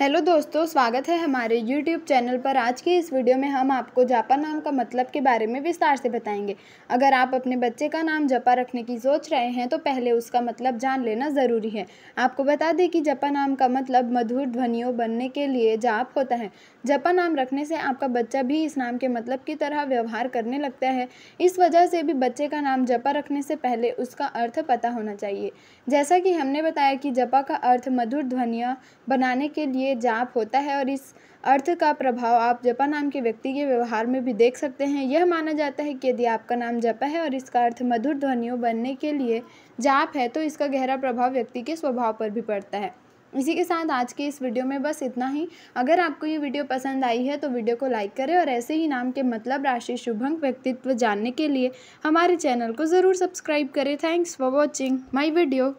hello दोस्तों स्वागत है हमारे यूट्यूब चैनल पर आज की इस वीडियो में हम आपको जापा नाम का मतलब के बारे में विस्तार से बताएंगे अगर आप अपने बच्चे का नाम जपा रखने की सोच रहे हैं तो पहले उसका मतलब जान लेना ज़रूरी है आपको बता दें कि जपा नाम का मतलब मधुर ध्वनियों बनने के लिए जाप होता है जपा नाम रखने से आपका बच्चा भी इस नाम के मतलब की तरह व्यवहार करने लगता है इस वजह से भी बच्चे का नाम जपा रखने से पहले उसका अर्थ पता होना चाहिए जैसा कि हमने बताया कि जपा का अर्थ मधुर ध्वनिया बनाने के लिए लिए जाप होता है और इस अर्थ का प्रभाव आप जपा नाम के व्यक्ति के व्यवहार में भी देख सकते हैं यह माना जाता है कि यदि आपका नाम जपा है और इसका अर्थ मधुर ध्वनियों बनने के लिए जाप है तो इसका गहरा प्रभाव व्यक्ति के स्वभाव पर भी पड़ता है इसी के साथ आज के इस वीडियो में बस इतना ही अगर आपको ये वीडियो पसंद आई है तो वीडियो को लाइक करें और ऐसे ही नाम के मतलब राशि शुभंक व्यक्तित्व जानने के लिए हमारे चैनल को ज़रूर सब्सक्राइब करें thanks for watching my video